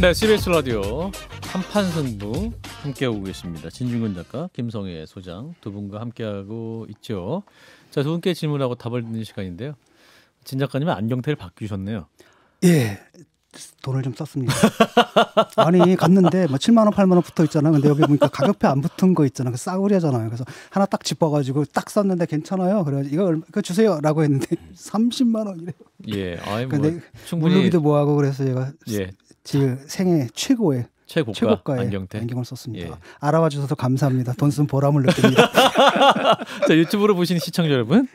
네, CBS 라디오 한판 승부 함께하고 계십니다. 진중근 작가, 김성애 소장 두 분과 함께하고 있죠. 자, 두 분께 질문하고 답을 듣는 시간인데요. 진 작가님은 안경테를 바꾸셨네요 예, 돈을 좀 썼습니다. 아니 갔는데 뭐 7만 원, 8만 원 붙어 있잖아. 근데 여기 보니까 가격표 안 붙은 거 있잖아. 그 싸구려잖아요. 그래서 하나 딱 짚어가지고 딱 썼는데 괜찮아요. 그래 이거 얼 이거 주세요라고 했는데 30만 원이래. 요 예, 아이 근데 뭐 충분히 물르기도 뭐하고 그래서 제가 예. 지 생애 최고의 최고가 의 안경테. 안경을 썼습니다. 예. 알아봐 주셔서 감사합니다. 돈쓴 보람을 느낍니다. 자 유튜브로 보시는 시청자 여러분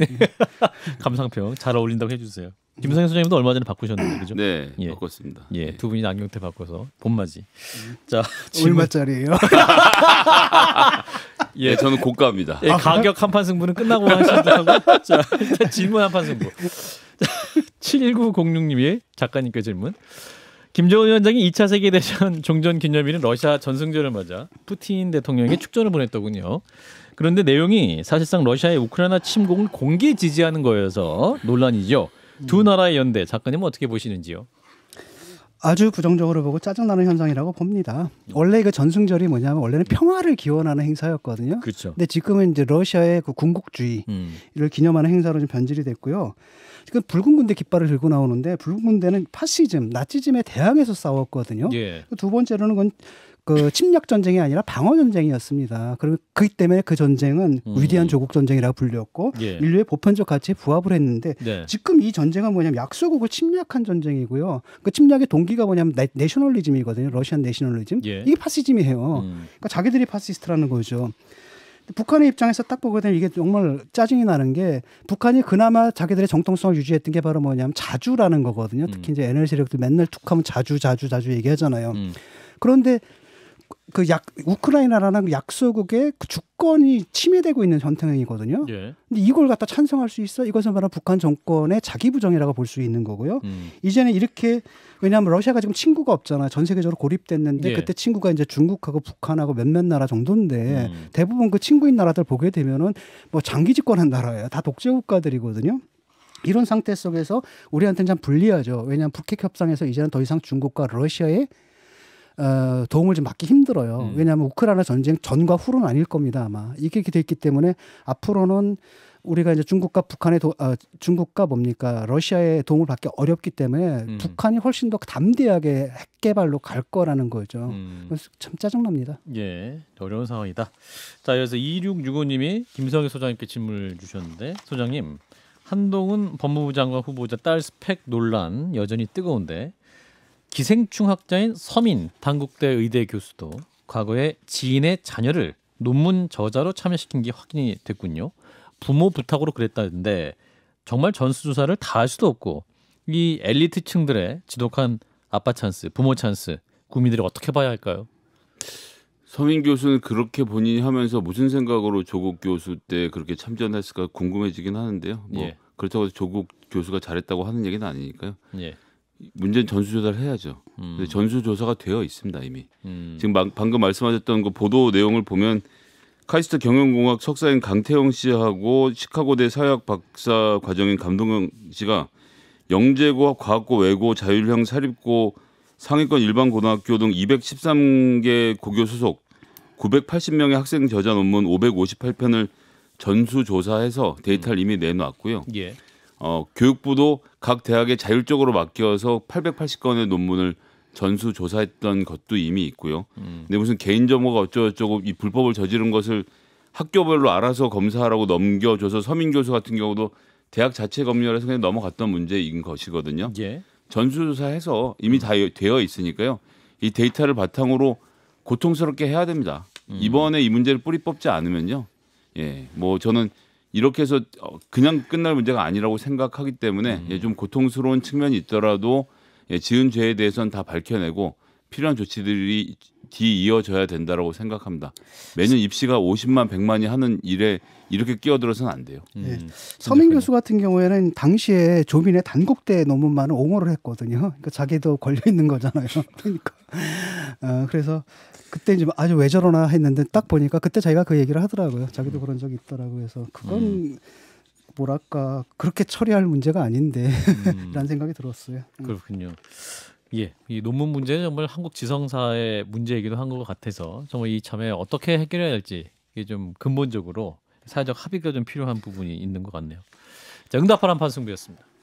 감상평 잘 어울린다고 해주세요. 김상현 소장님도 얼마 전에 바꾸셨는데 그죠? 네, 예. 바꿨습니다. 예, 네. 두 분이 안경테 바꿔서 봄맞이. 음. 자, 질문... 얼마짜리예요? 예, 저는 고가입니다. 예, 가격 한판 승부는 끝나고 하신다고. 자, 일단 질문 한판 승부. 7906님의 작가님께 질문. 김정은 위원장이 2차 세계대전 종전 기념일인 러시아 전승절을 맞아 푸틴 대통령에게 축전을 보냈더군요. 그런데 내용이 사실상 러시아의 우크라이나 침공을 공개 지지하는 거여서 논란이죠. 두 음. 나라의 연대 작가님은 어떻게 보시는지요? 아주 부정적으로 보고 짜증나는 현상이라고 봅니다. 원래 그 전승절이 뭐냐면 원래는 평화를 기원하는 행사였거든요. 그렇죠. 근데 지금은 이제 러시아의 그 군국주의를 음. 기념하는 행사로 좀 변질이 됐고요. 지금 붉은 군대 깃발을 들고 나오는데 붉은 군대는 파시즘, 나치즘에 대항해서 싸웠거든요. 예. 그 두 번째로는 건그 침략 전쟁이 아니라 방어 전쟁이었습니다. 그리고 그 때문에 그 전쟁은 음. 위대한 조국 전쟁이라고 불렸고 예. 인류의 보편적 가치에 부합을 했는데 네. 지금 이 전쟁은 뭐냐면 약소국을 침략한 전쟁이고요. 그 침략의 동기가 뭐냐면 내, 셔널리즘이거든요 러시안 내셔널리즘. 예. 이게 파시즘이 에요 음. 그러니까 자기들이 파시스트라는 거죠. 북한의 입장에서 딱 보게 되면 이게 정말 짜증이 나는 게 북한이 그나마 자기들의 정통성을 유지했던 게 바로 뭐냐면 자주라는 거거든요. 특히 음. 이제 에너지 세력들 맨날 툭하면 자주 자주 자주 얘기하잖아요. 음. 그런데 그 약, 우크라이나라는 그 약소국의 그 주권이 침해되고 있는 전 현상이거든요. 예. 근데 이걸 갖다 찬성할 수 있어? 이것은 바로 북한 정권의 자기 부정이라고 볼 수 있는 거고요. 음. 이제는 이렇게 왜냐하면 러시아가 지금 친구가 없잖아. 요전 세계적으로 고립됐는데 예. 그때 친구가 이제 중국하고 북한하고 몇몇 나라 정도인데 음. 대부분 그 친구인 나라들 보게 되면은 뭐 장기 집권한 나라예요. 다 독재 국가들이거든요. 이런 상태 속에서 우리한테는 참 불리하죠. 왜냐하면 북핵 협상에서 이제는 더 이상 중국과 러시아의 어, 도움을 좀 받기 힘들어요. 음. 왜냐하면 우크라이나 전쟁 전과 후는 아닐 겁니다 아마 이렇게 돼 있기 때문에 앞으로는 우리가 이제 중국과 북한의 도, 어, 중국과 뭡니까 러시아의 도움을 받기 어렵기 때문에 음. 북한이 훨씬 더 담대하게 핵 개발로 갈 거라는 거죠. 음. 그래서 참 짜증납니다. 예, 어려운 상황이다. 자, 그래서 2665님이 김성희 소장님께 질문을 주셨는데 소장님 한동훈 법무부 장관 후보자 딸 스펙 논란 여전히 뜨거운데 기생충 학자인 서민 당국대 의대 교수도 과거에 지인의 자녀를 논문 저자로 참여시킨 게 확인이 됐군요. 부모 부탁으로 그랬다는데 정말 전수조사를 다 할 수도 없고 이 엘리트층들의 지독한 아빠 찬스, 부모 찬스 국민들이 어떻게 봐야 할까요? 서민 교수는 그렇게 본인이 하면서 무슨 생각으로 조국 교수 때 그렇게 참전했을까 궁금해지긴 하는데요. 뭐 예. 그렇다고 조국 교수가 잘했다고 하는 얘기는 아니니까요. 예. 문제는 전수조사를 해야죠. 음. 전수조사가 되어 있습니다 이미. 음. 지금 마, 방금 말씀하셨던 그 보도 내용을 보면 카이스트 경영공학 석사인 강태영 씨하고 시카고대 사회학 박사 과정인 감동영 씨가 영재고, 과학고, 외고, 자율형, 사립고, 상위권 일반 고등학교 등 213개 고교 소속 980명의 학생 저자 논문 558편을 전수 조사해서 데이터를 음. 이미 내놓았고요. 예. 어, 교육부도 각 대학에 자율적으로 맡겨서 880건의 논문을 전수 조사했던 것도 이미 있고요. 음. 근데 무슨 개인 정보가 어쩌고저쩌고 이 불법을 저지른 것을 학교별로 알아서 검사하라고 넘겨줘서 서민 교수 같은 경우도 대학 자체 검열에서 그냥 넘어갔던 문제인 것이거든요. 예. 전수조사해서 이미 다 되어 있으니까요. 이 데이터를 바탕으로 고통스럽게 해야 됩니다. 음. 이번에 이 문제를 뿌리 뽑지 않으면요. 예, 뭐 저는 이렇게 해서 어, 그냥 끝날 문제가 아니라고 생각하기 때문에 음. 예, 좀 고통스러운 측면이 있더라도 예, 지은 죄에 대해서는 다 밝혀내고 필요한 조치들이 뒤 이어져야 된다라고 생각합니다. 매년 입시가 50만 100만이 하는 일에 이렇게 끼어들어서는 안 돼요. 음. 네. 음. 서민 교수 같은 경우에는 당시에 조민의 단국대 논문만을 옹호를 했거든요. 그러니까 자기도 걸려 있는 거잖아요. 그러니까 어, 그래서 그때 이제 아주 왜 저러나 했는데 딱 보니까 그때 자기가 그 얘기를 하더라고요. 자기도 그런 적이 있더라고 해서 그건 음. 뭐랄까 그렇게 처리할 문제가 아닌데라는 음. 생각이 들었어요. 음. 그렇군요. 예, 이 논문 문제는 정말 한국 지성사의 문제이기도 한 것 같아서 정말 이참에 어떻게 해결해야 할지 이게 좀 근본적으로 사회적 합의가 좀 필요한 부분이 있는 것 같네요. 자, 응답하란 판승부였습니다.